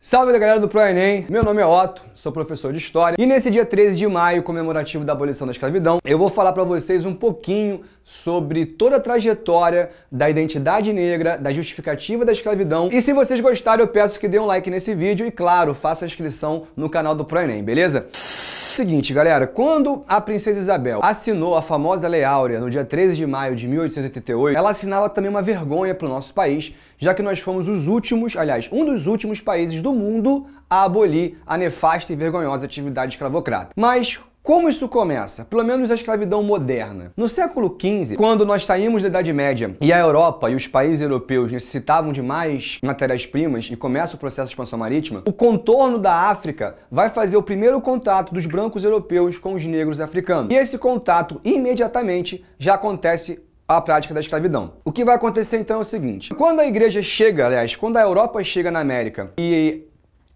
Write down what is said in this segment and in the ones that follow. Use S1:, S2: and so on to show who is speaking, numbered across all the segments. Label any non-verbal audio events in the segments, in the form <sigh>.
S1: Salve da galera do ProEnem! Meu nome é Otto, sou professor de História e nesse dia 13 de maio, comemorativo da abolição da escravidão, eu vou falar para vocês um pouquinho sobre toda a trajetória da identidade negra, da justificativa da escravidão. E se vocês gostarem, eu peço que dê um like nesse vídeo e, claro, faça a inscrição no canal do ProEnem, beleza? seguinte, galera, quando a princesa Isabel assinou a famosa Lei Áurea no dia 13 de maio de 1888, ela assinava também uma vergonha para o nosso país, já que nós fomos os últimos, aliás, um dos últimos países do mundo a abolir a nefasta e vergonhosa atividade escravocrata. Mas como isso começa? Pelo menos a escravidão moderna. No século XV, quando nós saímos da Idade Média e a Europa e os países europeus necessitavam de mais matérias-primas e começa o processo de expansão marítima, o contorno da África vai fazer o primeiro contato dos brancos europeus com os negros africanos. E esse contato imediatamente já acontece a prática da escravidão. O que vai acontecer então é o seguinte: quando a igreja chega, aliás, quando a Europa chega na América e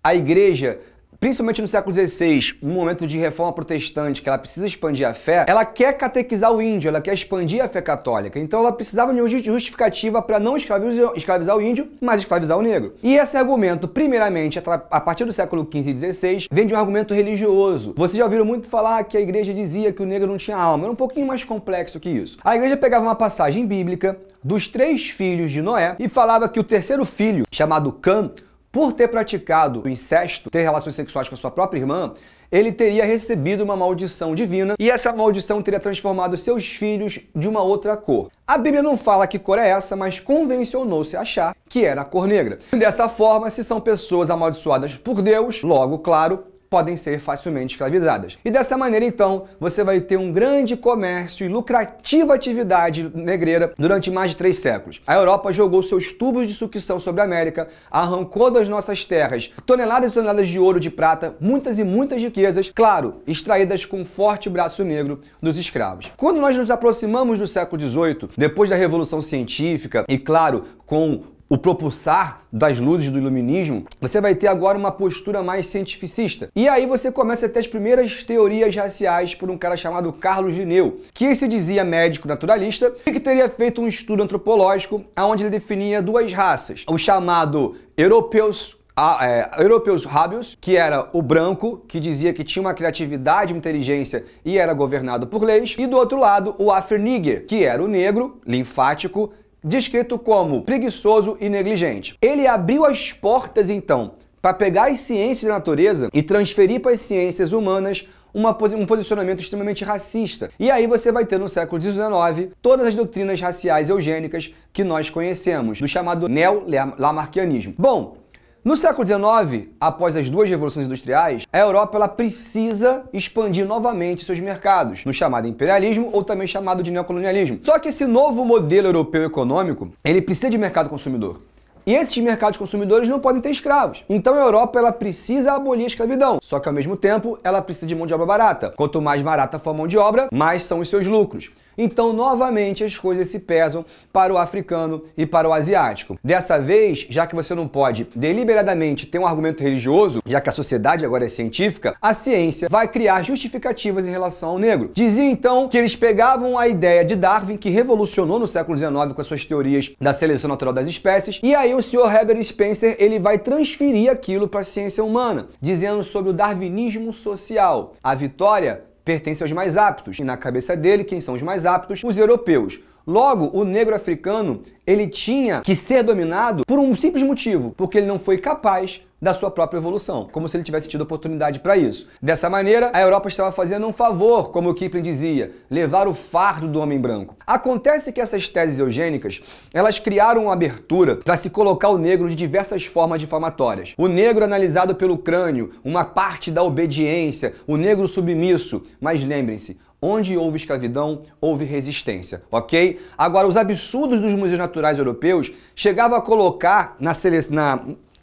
S1: a igreja principalmente no século XVI, um momento de reforma protestante, que ela precisa expandir a fé, ela quer catequizar o índio, ela quer expandir a fé católica. Então ela precisava de uma justificativa para não escravizar, o índio, mas escravizar o negro. E esse argumento, primeiramente, a partir do século XV e XVI, vem de um argumento religioso. Vocês já ouviram muito falar que a igreja dizia que o negro não tinha alma. Era um pouquinho mais complexo que isso. A igreja pegava uma passagem bíblica dos três filhos de Noé e falava que o terceiro filho, chamado Cam, por ter praticado o incesto, ter relações sexuais com a sua própria irmã, ele teria recebido uma maldição divina e essa maldição teria transformado seus filhos de uma outra cor. A Bíblia não fala que cor é essa, mas convencionou-se achar que era a cor negra. Dessa forma, se são pessoas amaldiçoadas por Deus, logo, claro, podem ser facilmente escravizadas. E dessa maneira, então, você vai ter um grande comércio e lucrativa atividade negreira durante mais de três séculos. A Europa jogou seus tubos de sucção sobre a América, arrancou das nossas terras toneladas e toneladas de ouro, de prata, muitas e muitas riquezas, claro, extraídas com um forte braço negro dos escravos. Quando nós nos aproximamos do século XVIII, depois da Revolução Científica e, claro, com o propulsar das luzes do iluminismo, você vai ter agora uma postura mais cientificista. E aí você começa a ter as primeiras teorias raciais por um cara chamado Carlos Gineu, que se dizia médico naturalista e que teria feito um estudo antropológico onde ele definia duas raças, o chamado europeus a, ah, é, europeus rábios, que era o branco, que dizia que tinha uma criatividade, uma inteligência e era governado por leis, e do outro lado o Afreniger, que era o negro, linfático, descrito como preguiçoso e negligente. Ele abriu as portas, então, para pegar as ciências da natureza e transferir para as ciências humanas uma, um posicionamento extremamente racista. E aí você vai ter no século XIX todas as doutrinas raciais eugênicas que nós conhecemos, do chamado neo-lamarquianismo. Bom, no século XIX, após as duas revoluções industriais, a Europa ela precisa expandir novamente seus mercados, no chamado imperialismo ou também chamado de neocolonialismo. Só que esse novo modelo europeu econômico, ele precisa de mercado consumidor. E esses mercados consumidores não podem ter escravos. Então a Europa ela precisa abolir a escravidão. Só que ao mesmo tempo, ela precisa de mão de obra barata. Quanto mais barata for a mão de obra, mais são os seus lucros. Então, novamente, as coisas se pesam para o africano e para o asiático. Dessa vez, já que você não pode deliberadamente ter um argumento religioso, já que a sociedade agora é científica, a ciência vai criar justificativas em relação ao negro. Dizia então que eles pegavam a ideia de Darwin, que revolucionou no século XIX com as suas teorias da seleção natural das espécies, e aí o Sr. Herbert Spencer ele vai transferir aquilo para a ciência humana, dizendo sobre o darwinismo social. A vitória pertence aos mais aptos, e na cabeça dele, quem são os mais aptos? Os europeus. Logo, o negro africano, ele tinha que ser dominado por um simples motivo, porque ele não foi capaz da sua própria evolução, como se ele tivesse tido oportunidade para isso. Dessa maneira, a Europa estava fazendo um favor, como o Kipling dizia, levar o fardo do homem branco. Acontece que essas teses eugênicas, elas criaram uma abertura para se colocar o negro de diversas formas difamatórias. O negro analisado pelo crânio, uma parte da obediência, o negro submisso, mas lembrem-se, Onde houve escravidão, houve resistência, ok? Agora, os absurdos dos museus naturais europeus chegavam a colocar na, na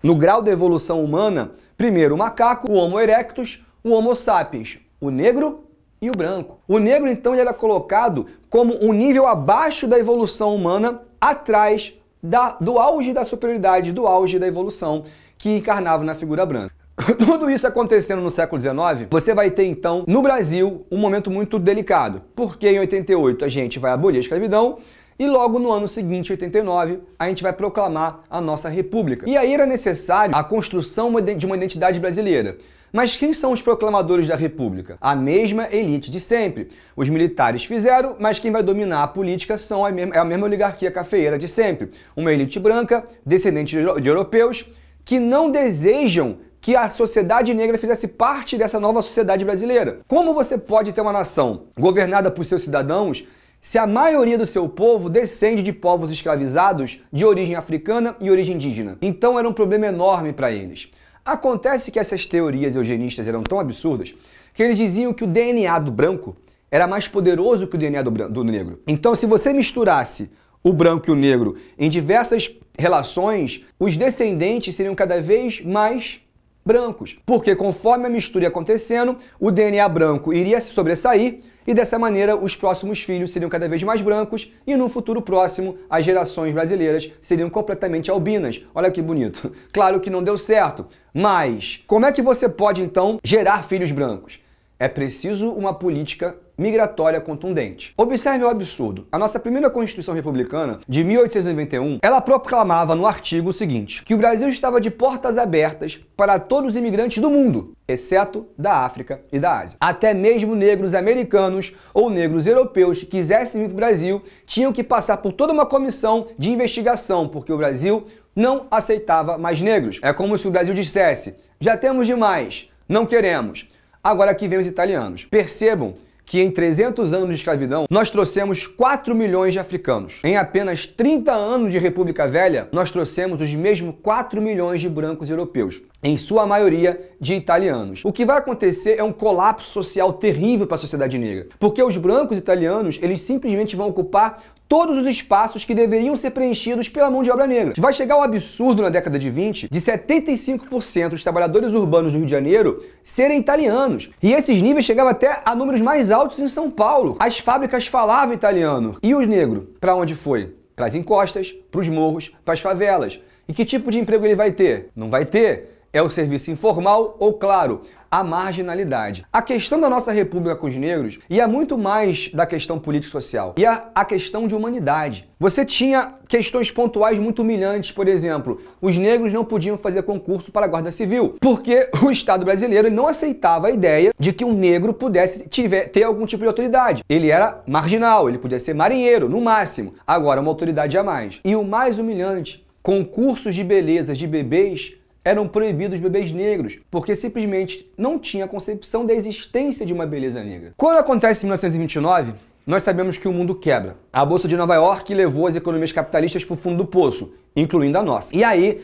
S1: no grau da evolução humana, primeiro o macaco, o Homo erectus, o Homo sapiens, o negro e o branco. O negro, então, era colocado como um nível abaixo da evolução humana, atrás da, do auge da superioridade, do auge da evolução, que encarnava na figura branca. <laughs> Tudo isso acontecendo no século XIX, você vai ter então no Brasil um momento muito delicado, porque em 88 a gente vai abolir a escravidão e logo no ano seguinte, 89, a gente vai proclamar a nossa república. E aí era necessário a construção de uma identidade brasileira. Mas quem são os proclamadores da República? A mesma elite de sempre. Os militares fizeram, mas quem vai dominar a política são a mesma, é a mesma oligarquia cafeeira de sempre. Uma elite branca, descendente de europeus, que não desejam que a sociedade negra fizesse parte dessa nova sociedade brasileira. Como você pode ter uma nação governada por seus cidadãos se a maioria do seu povo descende de povos escravizados de origem africana e origem indígena. Então era um problema enorme para eles. Acontece que essas teorias eugenistas eram tão absurdas que eles diziam que o DNA do branco era mais poderoso que o DNA do, do negro. Então, se você misturasse o branco e o negro em diversas relações, os descendentes seriam cada vez mais brancos. Porque conforme a mistura ia acontecendo, o DNA branco iria se sobressair e dessa maneira os próximos filhos seriam cada vez mais brancos e no futuro próximo as gerações brasileiras seriam completamente albinas. Olha que bonito. <laughs> Claro que não deu certo, mas como é que você pode então gerar filhos brancos? É preciso uma política migratória contundente. Observe o absurdo. A nossa primeira Constituição Republicana, de 1891, ela proclamava no artigo o seguinte: que o Brasil estava de portas abertas para todos os imigrantes do mundo, exceto da África e da Ásia. Até mesmo negros americanos ou negros europeus que quisessem vir para o Brasil tinham que passar por toda uma comissão de investigação, porque o Brasil não aceitava mais negros. É como se o Brasil dissesse: já temos demais, não queremos. Agora aqui vem os italianos. Percebam que em 300 anos de escravidão nós trouxemos 4 milhões de africanos. Em apenas 30 anos de República Velha, nós trouxemos os mesmos 4 milhões de brancos europeus, em sua maioria de italianos. O que vai acontecer é um colapso social terrível para a sociedade negra, porque os brancos italianos, eles simplesmente vão ocupar todos os espaços que deveriam ser preenchidos pela mão de obra negra. Vai chegar o absurdo na década de 20 de 75% dos trabalhadores urbanos do Rio de Janeiro serem italianos. E esses níveis chegavam até a números mais altos em São Paulo. As fábricas falavam italiano. E os negros? Para onde foi? Para as encostas, para os morros, para as favelas. E que tipo de emprego ele vai ter? Não vai ter. É o serviço informal ou, claro, a marginalidade. A questão da nossa república com os negros ia é muito mais da questão político-social, ia a questão de humanidade. Você tinha questões pontuais muito humilhantes, por exemplo, os negros não podiam fazer concurso para a Guarda Civil, porque <laughs> o Estado brasileiro não aceitava a ideia de que um negro pudesse tiver, ter algum tipo de autoridade. Ele era marginal, ele podia ser marinheiro, no máximo. Agora, uma autoridade a mais. E o mais humilhante, concursos de belezas de bebês eram proibidos bebês negros, porque simplesmente não tinha concepção da existência de uma beleza negra. Quando acontece em 1929, nós sabemos que o mundo quebra. A Bolsa de Nova York levou as economias capitalistas para o fundo do poço, incluindo a nossa. E aí,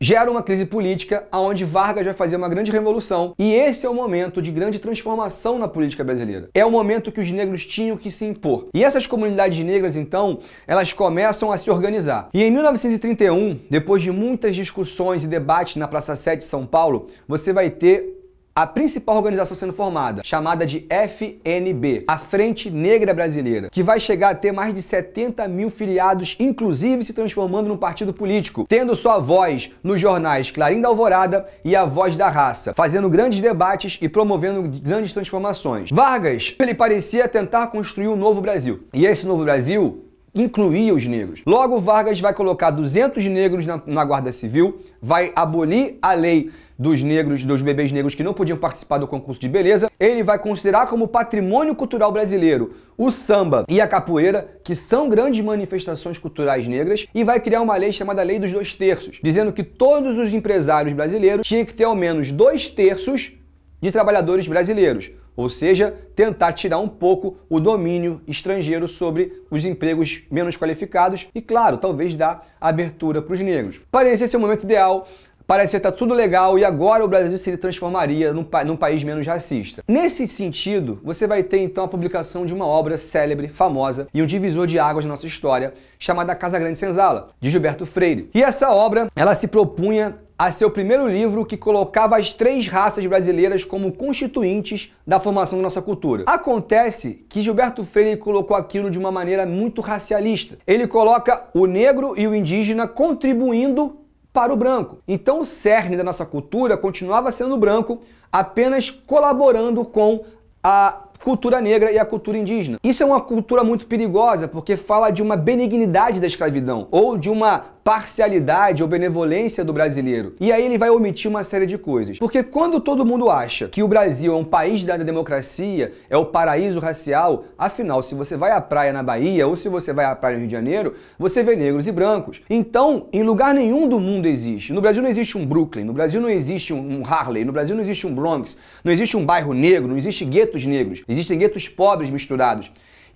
S1: gera uma crise política onde Vargas vai fazer uma grande revolução e esse é o momento de grande transformação na política brasileira. É o momento que os negros tinham que se impor. E essas comunidades negras, então, elas começam a se organizar. E em 1931, depois de muitas discussões e debates na Praça 7 de São Paulo, você vai ter a principal organização sendo formada, chamada de FNB, a Frente Negra Brasileira, que vai chegar a ter mais de 70 mil filiados, inclusive se transformando num partido político, tendo sua voz nos jornais Clarim da Alvorada e A Voz da Raça, fazendo grandes debates e promovendo grandes transformações. Vargas, ele parecia tentar construir um novo Brasil. E esse novo Brasil incluía os negros. Logo, Vargas vai colocar 200 negros na, na Guarda Civil, vai abolir a lei dos negros, dos bebês negros que não podiam participar do concurso de beleza, ele vai considerar como patrimônio cultural brasileiro o samba e a capoeira, que são grandes manifestações culturais negras, e vai criar uma lei chamada Lei dos Dois Terços, dizendo que todos os empresários brasileiros tinham que ter ao menos dois terços de trabalhadores brasileiros, ou seja, tentar tirar um pouco o domínio estrangeiro sobre os empregos menos qualificados e, claro, talvez dar abertura para os negros. Parecia ser o momento ideal Parecia estar está tudo legal e agora o Brasil se transformaria num, pa num país menos racista. Nesse sentido, você vai ter então a publicação de uma obra célebre, famosa e um divisor de águas na nossa história, chamada Casa Grande Senzala, de Gilberto Freire. E essa obra, ela se propunha a ser o primeiro livro que colocava as três raças brasileiras como constituintes da formação da nossa cultura. Acontece que Gilberto Freire colocou aquilo de uma maneira muito racialista. Ele coloca o negro e o indígena contribuindo para o branco. Então o cerne da nossa cultura continuava sendo branco, apenas colaborando com a cultura negra e a cultura indígena. Isso é uma cultura muito perigosa porque fala de uma benignidade da escravidão ou de uma parcialidade ou benevolência do brasileiro. E aí ele vai omitir uma série de coisas. Porque quando todo mundo acha que o Brasil é um país da democracia, é o paraíso racial, afinal, se você vai à praia na Bahia ou se você vai à praia no Rio de Janeiro, você vê negros e brancos. Então, em lugar nenhum do mundo existe. No Brasil não existe um Brooklyn, no Brasil não existe um Harley, no Brasil não existe um Bronx, não existe um bairro negro, não existe guetos negros, existem guetos pobres misturados.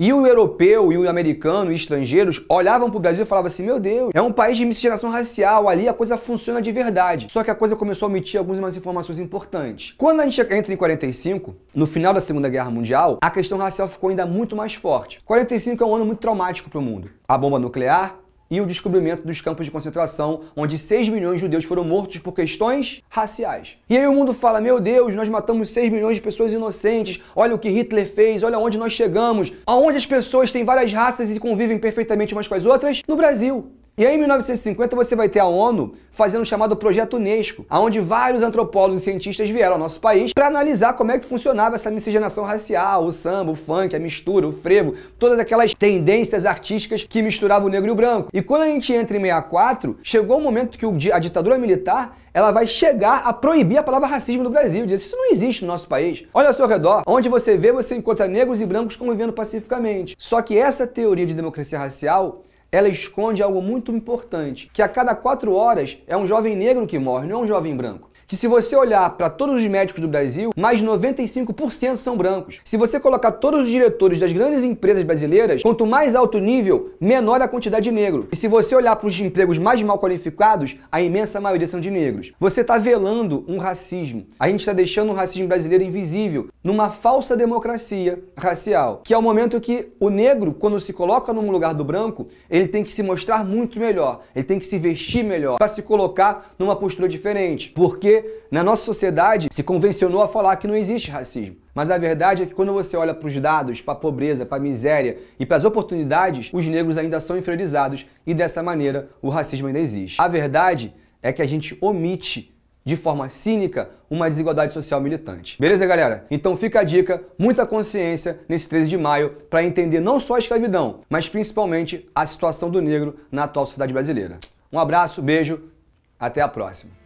S1: E o europeu e o americano e estrangeiros olhavam para o Brasil e falavam assim: meu Deus, é um país de miscigenação racial, ali a coisa funciona de verdade. Só que a coisa começou a omitir algumas informações importantes. Quando a gente entra em 45, no final da Segunda Guerra Mundial, a questão racial ficou ainda muito mais forte. 45 é um ano muito traumático para o mundo. A bomba nuclear, e o descobrimento dos campos de concentração, onde 6 milhões de judeus foram mortos por questões raciais. E aí o mundo fala: meu Deus, nós matamos 6 milhões de pessoas inocentes, olha o que Hitler fez, olha onde nós chegamos, aonde as pessoas têm várias raças e convivem perfeitamente umas com as outras? No Brasil. E aí, em 1950, você vai ter a ONU fazendo o chamado Projeto Unesco, aonde vários antropólogos e cientistas vieram ao nosso país para analisar como é que funcionava essa miscigenação racial, o samba, o funk, a mistura, o frevo, todas aquelas tendências artísticas que misturavam o negro e o branco. E quando a gente entra em 64, chegou o momento que a ditadura militar ela vai chegar a proibir a palavra racismo no Brasil, dizer isso não existe no nosso país. Olha ao seu redor, onde você vê, você encontra negros e brancos convivendo pacificamente. Só que essa teoria de democracia racial ela esconde algo muito importante, que a cada quatro horas é um jovem negro que morre, não é um jovem branco que se você olhar para todos os médicos do Brasil, mais de 95% são brancos. Se você colocar todos os diretores das grandes empresas brasileiras, quanto mais alto o nível, menor a quantidade de negro. E se você olhar para os empregos mais mal qualificados, a imensa maioria são de negros. Você está velando um racismo. A gente está deixando o racismo brasileiro invisível numa falsa democracia racial, que é o momento que o negro, quando se coloca no lugar do branco, ele tem que se mostrar muito melhor, ele tem que se vestir melhor, para se colocar numa postura diferente, porque na nossa sociedade se convencionou a falar que não existe racismo. Mas a verdade é que quando você olha para os dados, para a pobreza, para a miséria e para as oportunidades, os negros ainda são inferiorizados e dessa maneira o racismo ainda existe. A verdade é que a gente omite de forma cínica uma desigualdade social militante. Beleza, galera? Então fica a dica, muita consciência nesse 13 de maio para entender não só a escravidão, mas principalmente a situação do negro na atual sociedade brasileira. Um abraço, beijo, até a próxima.